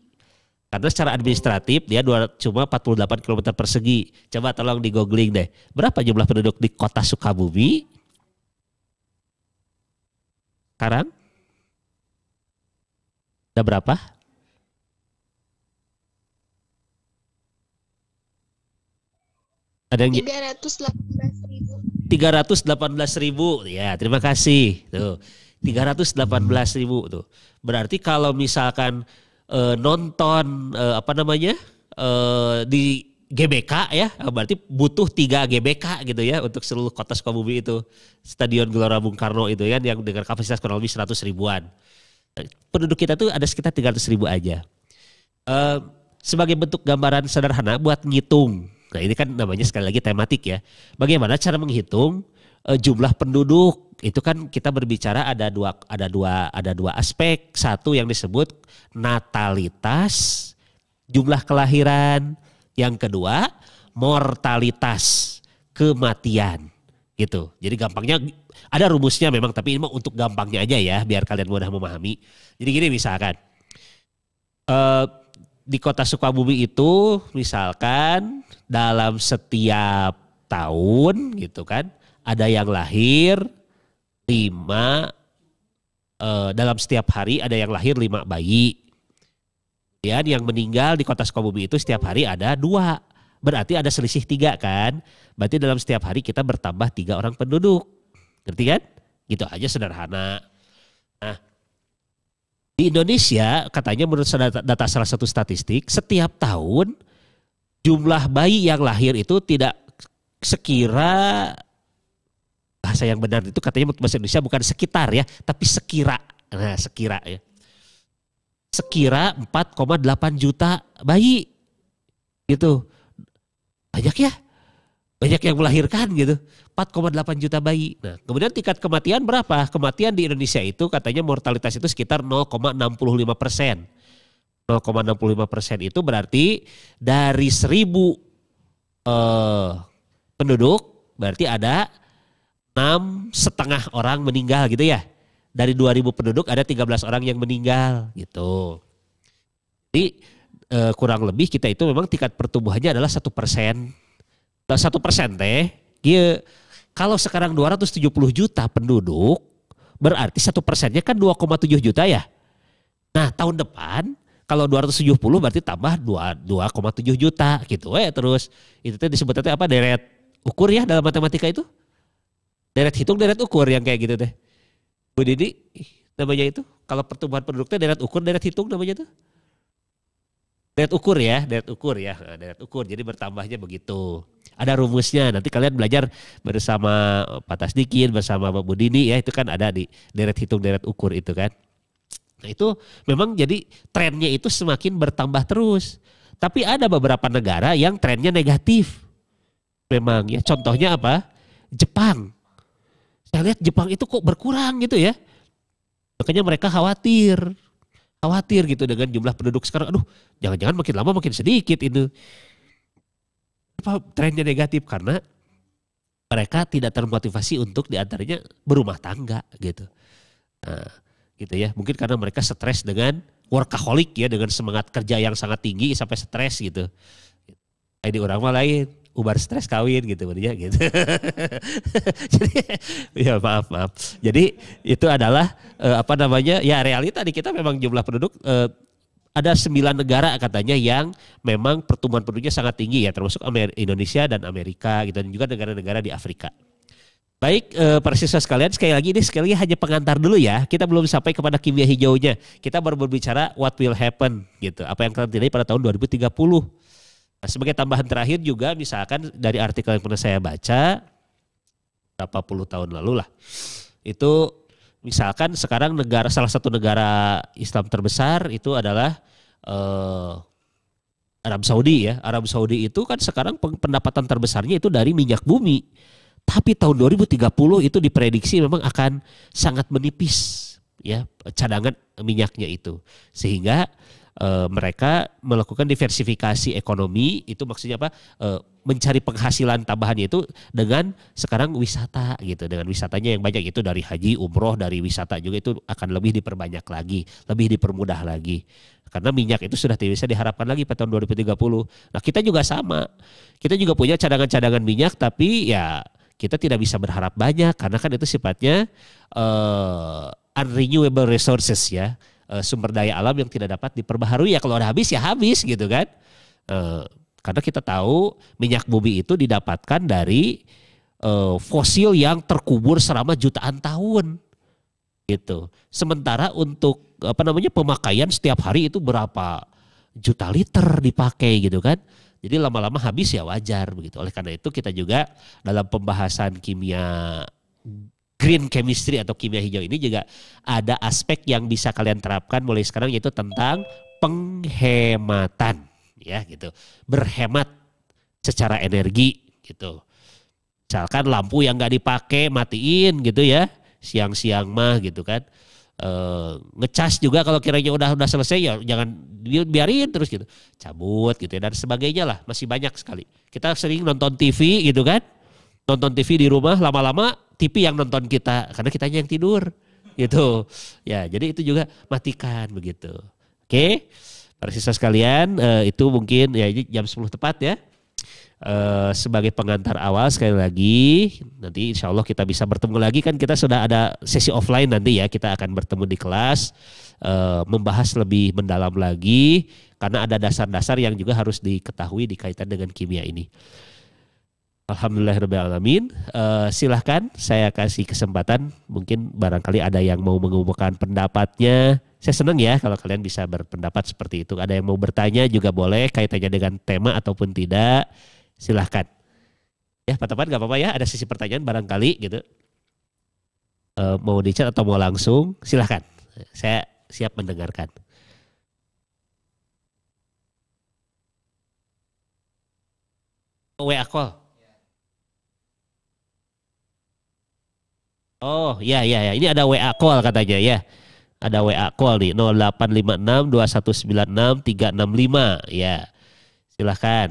Karena secara administratif dia dua, cuma 48 km persegi. Coba tolong di googling deh. Berapa jumlah penduduk di kota Sukabumi? Sekarang? Ada berapa? Ada yang 318 ribu. 318 ribu, ya terima kasih. Tuh, 318 ribu tuh. Berarti kalau misalkan e, nonton e, apa namanya e, di GBK ya, berarti butuh 3 GBK gitu ya untuk seluruh kota Sukabumi itu. Stadion Gelora Bung Karno itu kan yang dengan kapasitas kurang lebih 100 ribuan. Penduduk kita tuh ada sekitar 300 ribu aja. E, sebagai bentuk gambaran sederhana buat ngitung Nah ini kan namanya sekali lagi tematik ya. Bagaimana cara menghitung eh, jumlah penduduk? Itu kan kita berbicara ada dua ada dua ada dua aspek. Satu yang disebut natalitas, jumlah kelahiran. Yang kedua mortalitas, kematian gitu. Jadi gampangnya ada rumusnya memang tapi ini mah untuk gampangnya aja ya biar kalian mudah memahami. Jadi gini misalkan uh, di kota Sukabumi itu misalkan dalam setiap tahun gitu kan ada yang lahir lima eh, dalam setiap hari ada yang lahir lima bayi kemudian yang meninggal di kota Sukabumi itu setiap hari ada dua berarti ada selisih tiga kan berarti dalam setiap hari kita bertambah tiga orang penduduk ngerti kan gitu aja sederhana nah di Indonesia katanya menurut data salah satu statistik setiap tahun jumlah bayi yang lahir itu tidak sekira bahasa yang benar itu katanya bahasa Indonesia bukan sekitar ya, tapi sekira. Nah, sekira ya. Sekira 4,8 juta bayi gitu. Banyak ya. Banyak yang melahirkan gitu. 4,8 juta bayi. Nah, kemudian tingkat kematian berapa? Kematian di Indonesia itu katanya mortalitas itu sekitar 0,65 persen. 0,65 persen itu berarti dari seribu eh, penduduk berarti ada enam setengah orang meninggal gitu ya. Dari dua ribu penduduk ada tiga belas orang yang meninggal gitu. Jadi eh, kurang lebih kita itu memang tingkat pertumbuhannya adalah satu persen. Nah, satu persen teh, iya, kalau sekarang 270 juta penduduk berarti satu persennya kan 2,7 juta ya. Nah tahun depan kalau 270 berarti tambah 2,7 juta gitu. Eh terus itu tuh sebetulnya apa deret ukur ya dalam matematika itu? Deret hitung, deret ukur yang kayak gitu deh Bu Didi namanya itu kalau pertumbuhan penduduknya deret ukur, deret hitung namanya tuh. Deret ukur ya, deret ukur ya, eh, deret ukur. Jadi bertambahnya begitu. Ada rumusnya. Nanti kalian belajar bersama eh, Pak Tasdikin, bersama Bu Dini ya. Itu kan ada di deret hitung, deret ukur itu kan. Nah itu memang jadi trennya itu semakin bertambah terus. Tapi ada beberapa negara yang trennya negatif. Memang ya contohnya apa? Jepang. Saya lihat Jepang itu kok berkurang gitu ya. Makanya mereka khawatir. Khawatir gitu dengan jumlah penduduk sekarang. Aduh jangan-jangan makin lama makin sedikit itu. Apa trennya negatif? Karena mereka tidak termotivasi untuk diantaranya berumah tangga gitu. Nah, gitu ya. Mungkin karena mereka stres dengan workaholic ya dengan semangat kerja yang sangat tinggi sampai stres gitu. Ini orang mah lain ubar stres kawin gitu benernya gitu. Jadi ya maaf maaf. Jadi itu adalah eh, apa namanya ya realita di kita memang jumlah penduduk eh, ada sembilan negara katanya yang memang pertumbuhan penduduknya sangat tinggi ya termasuk Amer Indonesia dan Amerika gitu dan juga negara-negara di Afrika. Baik, eh, persiswa sekalian, sekali lagi ini sekali lagi hanya pengantar dulu ya. Kita belum sampai kepada kimia hijaunya. Kita baru berbicara what will happen gitu. Apa yang akan terjadi pada tahun 2030. Nah, sebagai tambahan terakhir juga misalkan dari artikel yang pernah saya baca berapa puluh tahun lalu lah. Itu misalkan sekarang negara salah satu negara Islam terbesar itu adalah eh, Arab Saudi ya. Arab Saudi itu kan sekarang pendapatan terbesarnya itu dari minyak bumi tapi tahun 2030 itu diprediksi memang akan sangat menipis ya cadangan minyaknya itu. Sehingga e, mereka melakukan diversifikasi ekonomi itu maksudnya apa? E, mencari penghasilan tambahannya itu dengan sekarang wisata gitu dengan wisatanya yang banyak itu dari haji umroh dari wisata juga itu akan lebih diperbanyak lagi lebih dipermudah lagi karena minyak itu sudah tidak bisa diharapkan lagi pada tahun 2030 nah kita juga sama kita juga punya cadangan-cadangan minyak tapi ya kita tidak bisa berharap banyak karena kan itu sifatnya uh, unrenewable resources ya uh, sumber daya alam yang tidak dapat diperbaharui ya kalau udah habis ya habis gitu kan uh, karena kita tahu minyak bumi itu didapatkan dari uh, fosil yang terkubur selama jutaan tahun gitu sementara untuk apa namanya pemakaian setiap hari itu berapa juta liter dipakai gitu kan jadi lama-lama habis ya wajar begitu. Oleh karena itu kita juga dalam pembahasan kimia green chemistry atau kimia hijau ini juga ada aspek yang bisa kalian terapkan mulai sekarang yaitu tentang penghematan ya gitu. Berhemat secara energi gitu. Misalkan lampu yang nggak dipakai matiin gitu ya siang-siang mah gitu kan Eh, ngecas juga kalau kiranya udah udah selesai ya jangan biarin terus gitu cabut gitu ya dan sebagainya lah masih banyak sekali kita sering nonton TV gitu kan nonton TV di rumah lama-lama TV yang nonton kita karena kita yang tidur gitu ya jadi itu juga matikan begitu oke okay? para siswa sekalian eh, itu mungkin ya ini jam 10 tepat ya Eh, sebagai pengantar awal sekali lagi nanti insya Allah kita bisa bertemu lagi kan kita sudah ada sesi offline nanti ya kita akan bertemu di kelas eh, membahas lebih mendalam lagi karena ada dasar-dasar yang juga harus diketahui dikaitan dengan kimia ini. Alhamdulillahirrahmanirrahim. Uh, silahkan saya kasih kesempatan. Mungkin barangkali ada yang mau mengumumkan pendapatnya. Saya senang ya kalau kalian bisa berpendapat seperti itu. Ada yang mau bertanya juga boleh kaitannya dengan tema ataupun tidak silahkan. Ya, Pak Teman nggak apa-apa ya, ada sisi pertanyaan barangkali gitu. E, mau dicat atau mau langsung, silahkan. Saya siap mendengarkan. WA call. Oh, ya ya ya. Ini ada WA call katanya ya. Ada WA call nih 0856 2196 365 ya silahkan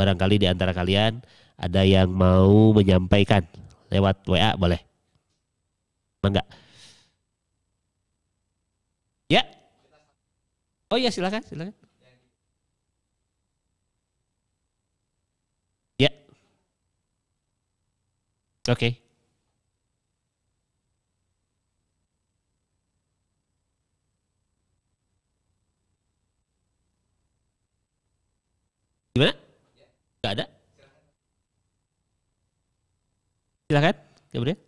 barangkali di antara kalian ada yang mau menyampaikan lewat WA boleh mangga ya oh ya silahkan silahkan ya oke okay. Gimana? Gak ada? Silakan, Gabriel.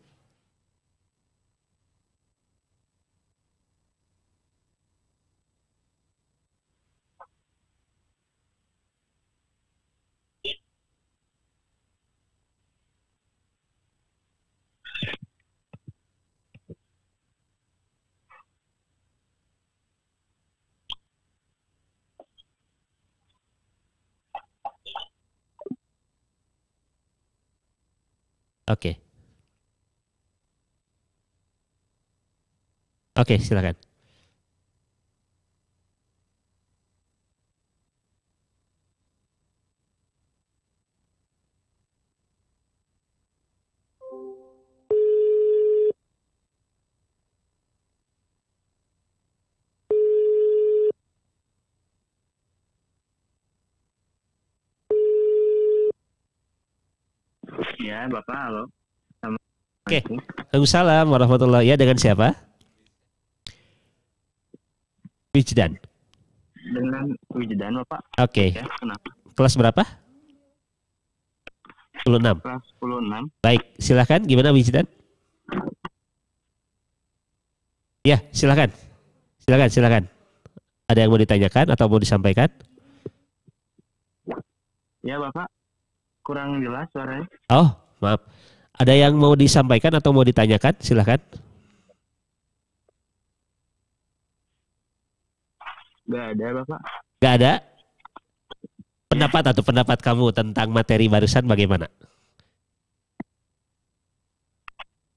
Oke. Okay. Oke, okay, silakan. Iya, Bapak, halo. Oke. Okay. Waalaikumsalam warahmatullahi Ya, dengan siapa? Wijdan. Dengan Wijdan, Bapak. Oke. Okay. Ya, Kelas berapa? 16. Kelas 16. Baik, silahkan. Gimana Wijdan? Ya, silahkan. Silahkan, silahkan. Ada yang mau ditanyakan atau mau disampaikan? Ya, Bapak kurang jelas suaranya. Oh, maaf. Ada yang mau disampaikan atau mau ditanyakan? Silahkan. Gak ada, Bapak. Gak ada? Pendapat atau pendapat kamu tentang materi barusan bagaimana?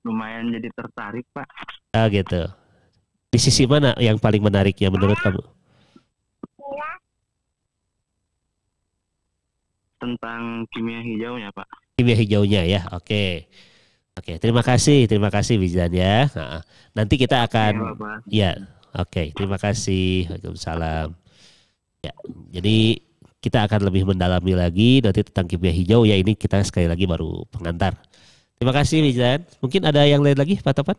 Lumayan jadi tertarik, Pak. Ah, gitu. Di sisi mana yang paling menariknya menurut kamu? tentang kimia hijaunya Pak. Kimia hijaunya ya, oke. Okay. Oke, okay, terima kasih, terima kasih Bijan ya. Nah, nanti kita akan, ya, ya oke, okay, terima kasih. Waalaikumsalam. Ya, jadi kita akan lebih mendalami lagi nanti tentang kimia hijau ya ini kita sekali lagi baru pengantar. Terima kasih Bijan. Mungkin ada yang lain lagi Pak Topan?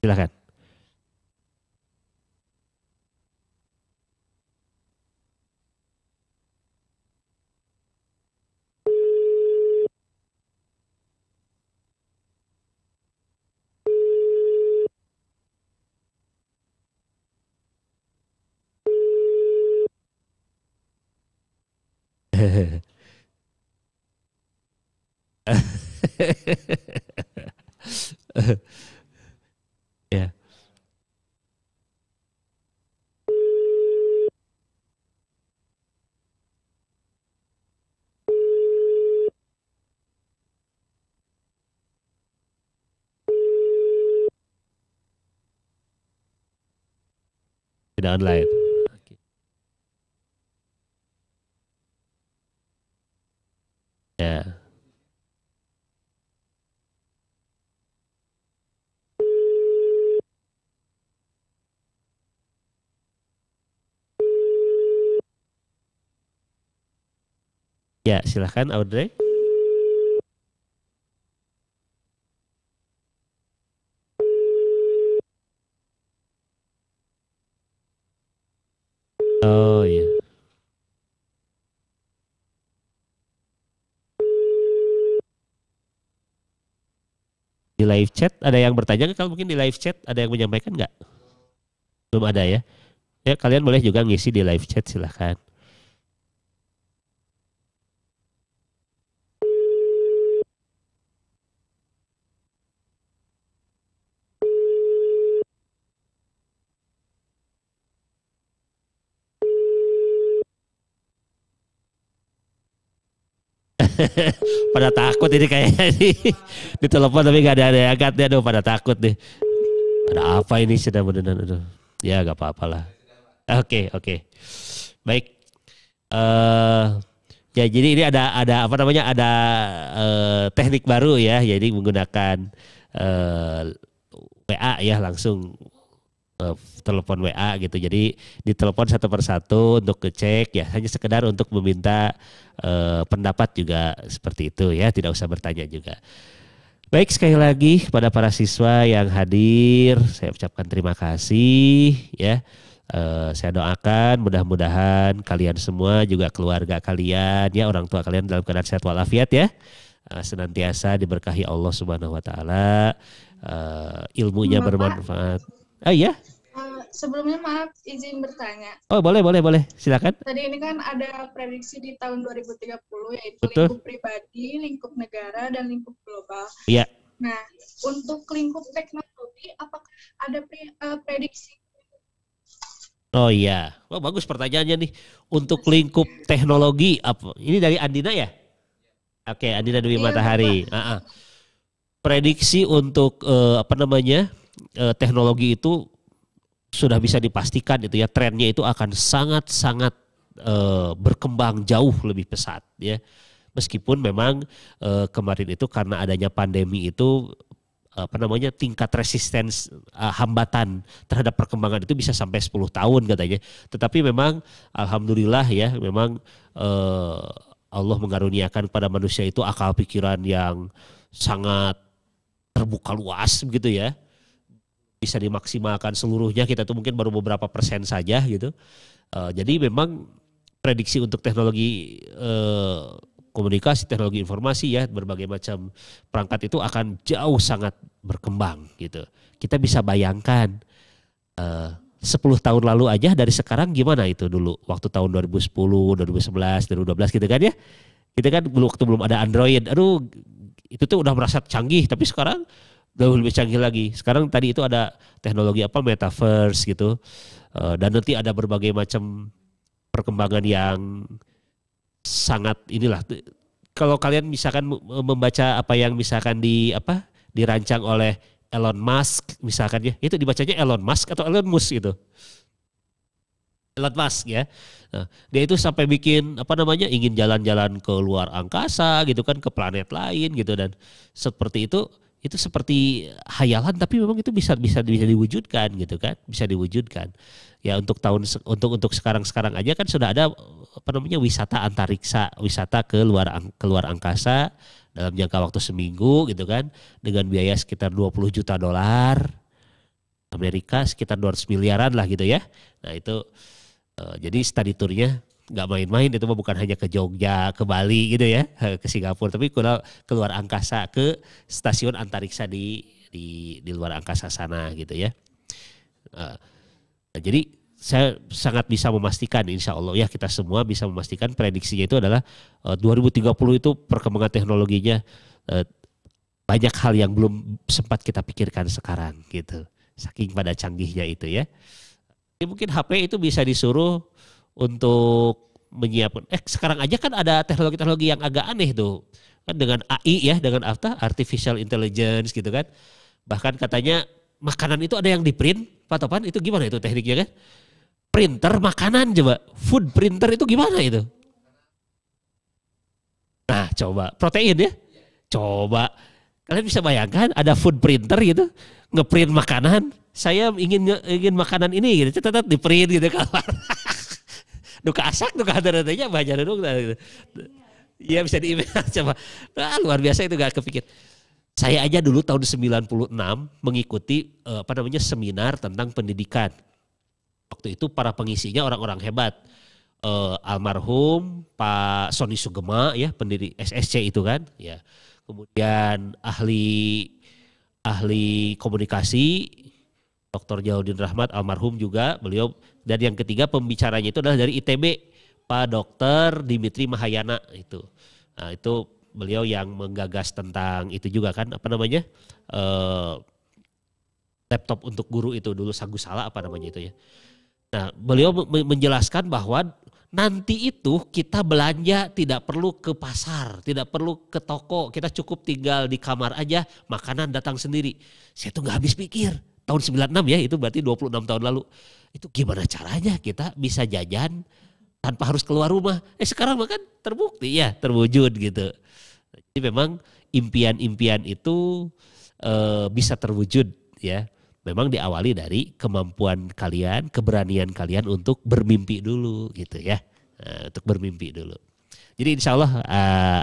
Silakan. yeah. online. Ya. Ya, silahkan Audrey. live chat ada yang bertanya kalau mungkin di live chat ada yang menyampaikan nggak belum ada ya ya kalian boleh juga ngisi di live chat silahkan pada takut ini kayaknya ini. Ditelepon tapi gak ada ada nih. aduh pada takut nih. Ada apa ini sedang beneran aduh. Ya gak apa-apalah. Oke, okay, oke. Okay. Baik. Eh uh, ya jadi ini ada ada apa namanya? ada uh, teknik baru ya. Jadi menggunakan uh, eh, WA ya langsung Eh, telepon WA gitu. Jadi ditelepon satu persatu untuk ngecek ya hanya sekedar untuk meminta uh, pendapat juga seperti itu ya, tidak usah bertanya juga. Baik sekali lagi kepada para siswa yang hadir, saya ucapkan terima kasih ya. Uh, saya doakan mudah-mudahan kalian semua juga keluarga kalian ya orang tua kalian dalam keadaan sehat walafiat ya uh, senantiasa diberkahi Allah Subhanahu wa taala uh, ilmunya bermanfaat Oh iya? Uh, sebelumnya maaf izin bertanya. Oh boleh boleh boleh silakan. Tadi ini kan ada prediksi di tahun 2030 yaitu Betul. lingkup pribadi, lingkup negara dan lingkup global. Iya. Nah untuk lingkup teknologi apakah ada pre, uh, prediksi? Oh iya, wah oh, bagus pertanyaannya nih. Untuk lingkup teknologi apa? Ini dari Andina ya? Oke, Andina Dewi iya, Matahari. Uh -uh. Prediksi untuk uh, apa namanya? eh, teknologi itu sudah bisa dipastikan itu ya trennya itu akan sangat-sangat eh, berkembang jauh lebih pesat ya. Meskipun memang eh, kemarin itu karena adanya pandemi itu apa namanya tingkat resistensi eh, hambatan terhadap perkembangan itu bisa sampai 10 tahun katanya. Tetapi memang alhamdulillah ya memang eh, Allah mengaruniakan pada manusia itu akal pikiran yang sangat terbuka luas begitu ya bisa dimaksimalkan seluruhnya kita tuh mungkin baru beberapa persen saja gitu. Uh, jadi memang prediksi untuk teknologi uh, komunikasi, teknologi informasi ya berbagai macam perangkat itu akan jauh sangat berkembang gitu. Kita bisa bayangkan eh, uh, 10 tahun lalu aja dari sekarang gimana itu dulu waktu tahun 2010, 2011, 2012 gitu kan ya. Kita kan dulu waktu belum ada Android. Aduh, itu tuh udah merasa canggih tapi sekarang jauh lebih canggih lagi. Sekarang tadi itu ada teknologi apa metaverse gitu. Eh, dan nanti ada berbagai macam perkembangan yang sangat inilah kalau kalian misalkan membaca apa yang misalkan di apa dirancang oleh Elon Musk misalkan ya itu dibacanya Elon Musk atau Elon Musk gitu, Elon Musk ya nah, dia itu sampai bikin apa namanya ingin jalan-jalan ke luar angkasa gitu kan ke planet lain gitu dan seperti itu itu seperti hayalan tapi memang itu bisa bisa bisa diwujudkan gitu kan bisa diwujudkan ya untuk tahun untuk untuk sekarang sekarang aja kan sudah ada apa namanya wisata antariksa wisata ke luar ke luar angkasa dalam jangka waktu seminggu gitu kan dengan biaya sekitar 20 juta dolar Amerika sekitar 200 miliaran lah gitu ya nah itu eh, jadi study tournya nggak main-main itu mah bukan hanya ke Jogja, ke Bali gitu ya, ke Singapura, tapi kalau keluar angkasa ke stasiun antariksa di di di luar angkasa sana gitu ya. Nah, jadi saya sangat bisa memastikan insya Allah ya kita semua bisa memastikan prediksinya itu adalah 2030 eh, itu perkembangan teknologinya eh, banyak hal yang belum sempat kita pikirkan sekarang gitu saking pada canggihnya itu ya. ya mungkin HP itu bisa disuruh untuk menyiapkan. Eh sekarang aja kan ada teknologi-teknologi yang agak aneh tuh kan dengan AI ya dengan apa artificial intelligence gitu kan bahkan katanya makanan itu ada yang di print Pak Topan itu gimana itu tekniknya kan printer makanan coba food printer itu gimana itu nah coba protein ya coba kalian bisa bayangkan ada food printer gitu ngeprint makanan saya ingin ingin makanan ini gitu tetap di print gitu kalau duka asak duka hadaratnya bahajar dong nah, gitu. Iya bisa email coba. Nah, luar biasa itu gak kepikir. Saya aja dulu tahun 96 mengikuti eh, apa namanya seminar tentang pendidikan. Waktu itu para pengisinya orang-orang hebat. Eh, almarhum Pak Sony Sugema ya pendiri SSC itu kan ya. Kemudian ahli ahli komunikasi Dr. Jaudin Rahmat almarhum juga beliau dan yang ketiga pembicaranya itu adalah dari ITB Pak Dr. Dimitri Mahayana itu. Nah, itu beliau yang menggagas tentang itu juga kan apa namanya? Eh, laptop untuk guru itu dulu salah apa namanya itu ya. Nah, beliau menjelaskan bahwa nanti itu kita belanja tidak perlu ke pasar, tidak perlu ke toko, kita cukup tinggal di kamar aja, makanan datang sendiri. Saya tuh nggak habis pikir tahun 96 ya itu berarti 26 tahun lalu. Itu gimana caranya kita bisa jajan tanpa harus keluar rumah? Eh sekarang bahkan terbukti ya terwujud gitu. Jadi memang impian-impian itu e, bisa terwujud ya. Memang diawali dari kemampuan kalian, keberanian kalian untuk bermimpi dulu gitu ya. E, untuk bermimpi dulu. Jadi insya Allah e,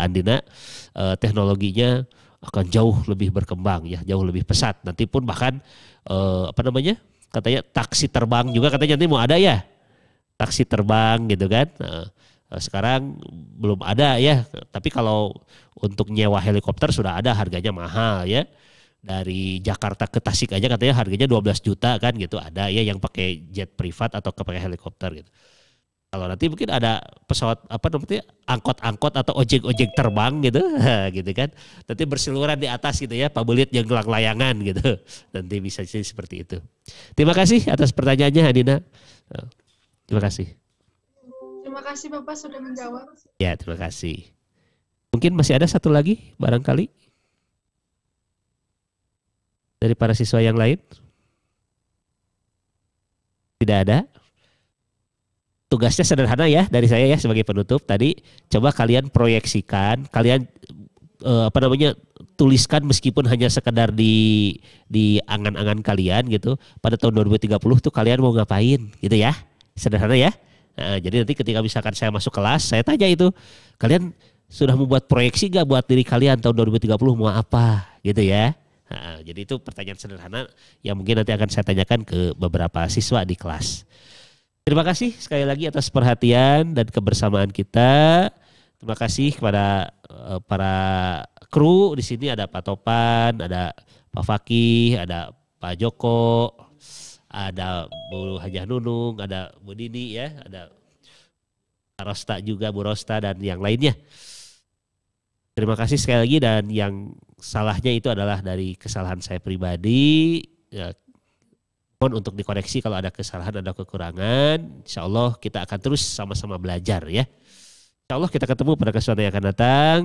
Andina e, teknologinya akan jauh lebih berkembang ya, jauh lebih pesat. Nanti pun bahkan eh, apa namanya? katanya taksi terbang juga katanya nanti mau ada ya. Taksi terbang gitu kan. Nah, eh, sekarang belum ada ya, tapi kalau untuk nyewa helikopter sudah ada harganya mahal ya. Dari Jakarta ke Tasik aja katanya harganya 12 juta kan gitu ada ya yang pakai jet privat atau pakai helikopter gitu. Kalau nanti mungkin ada pesawat apa namanya angkot-angkot atau ojek-ojek terbang gitu, gitu kan. Nanti berseluruhan di atas gitu ya, pabelit yang gelang layangan gitu. Nanti bisa jadi seperti itu. Terima kasih atas pertanyaannya Hanina. Terima kasih. Terima kasih Bapak sudah menjawab. Ya, terima kasih. Mungkin masih ada satu lagi barangkali dari para siswa yang lain. Tidak ada tugasnya sederhana ya dari saya ya sebagai penutup tadi coba kalian proyeksikan kalian eh, apa namanya tuliskan meskipun hanya sekedar di di angan-angan kalian gitu pada tahun 2030 tuh kalian mau ngapain gitu ya sederhana ya nah, jadi nanti ketika misalkan saya masuk kelas saya tanya itu kalian sudah membuat proyeksi gak buat diri kalian tahun 2030 mau apa gitu ya Nah, jadi itu pertanyaan sederhana yang mungkin nanti akan saya tanyakan ke beberapa siswa di kelas. Terima kasih sekali lagi atas perhatian dan kebersamaan kita. Terima kasih kepada eh, para kru di sini ada Pak Topan, ada Pak Fakih, ada Pak Joko, ada Bu Hajah Nunung, ada Bu Dini ya, ada Rosta juga Bu Rosta dan yang lainnya. Terima kasih sekali lagi dan yang salahnya itu adalah dari kesalahan saya pribadi. Ya, mohon untuk dikoreksi kalau ada kesalahan, ada kekurangan. Insya Allah kita akan terus sama-sama belajar ya. Insya Allah kita ketemu pada kesempatan yang akan datang.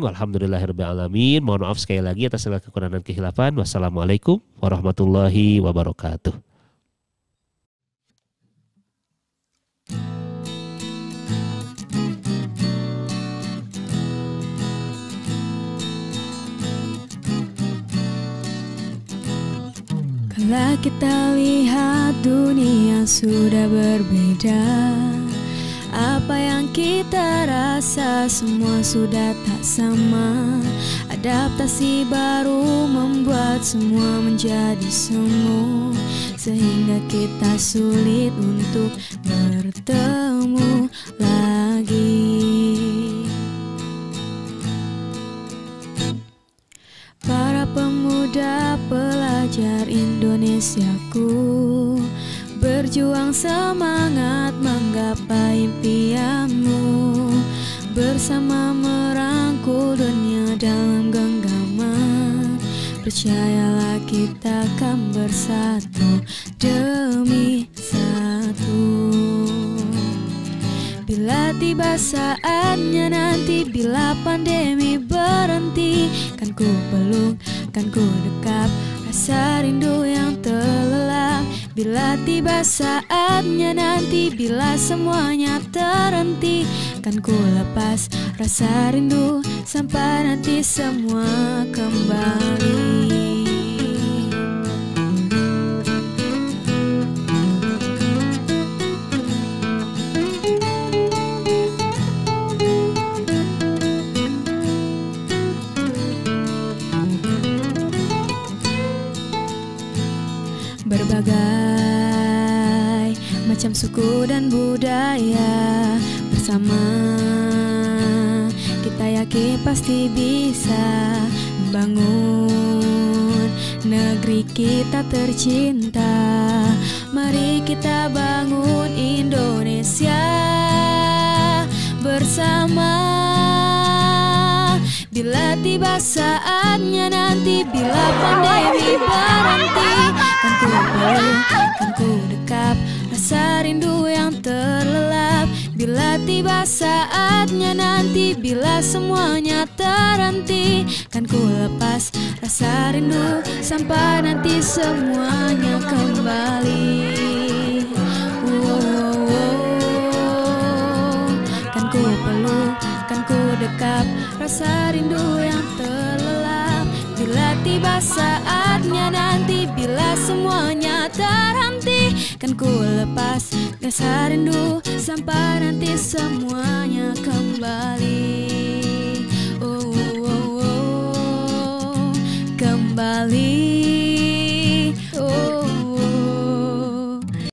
alamin Mohon maaf sekali lagi atas segala kekurangan dan kehilafan. Wassalamualaikum warahmatullahi wabarakatuh. Bila kita lihat dunia sudah berbeda Apa yang kita rasa semua sudah tak sama Adaptasi baru membuat semua menjadi semu Sehingga kita sulit untuk bertemu lagi Para pemuda pelajar Indonesiaku Berjuang semangat menggapai impianmu Bersama merangkul dunia dalam genggaman Percayalah kita akan bersatu demi satu Bila tiba saatnya nanti Bila pandemi berhenti Kan ku peluk, kan ku dekap Rasa rindu yang terlelap Bila tiba saatnya nanti Bila semuanya terhenti Kan ku lepas rasa rindu Sampai nanti semua kembali macam suku dan budaya bersama kita yakin pasti bisa bangun negeri kita tercinta mari kita bangun Indonesia bersama bila tiba saatnya nanti bila pandemi berhenti kan ku peluk kan ku dekap rasa rindu yang terlelap Bila tiba saatnya nanti Bila semuanya terhenti Kan ku lepas rasa rindu Sampai nanti semuanya kembali wow, wow, wow. Kan ku peluk, kan ku dekap Rasa rindu yang terlelap Bila tiba saatnya nanti Bila semuanya terhenti Kan ku lepas rasa rindu Sampai nanti semuanya kembali oh, oh, oh, oh. Kembali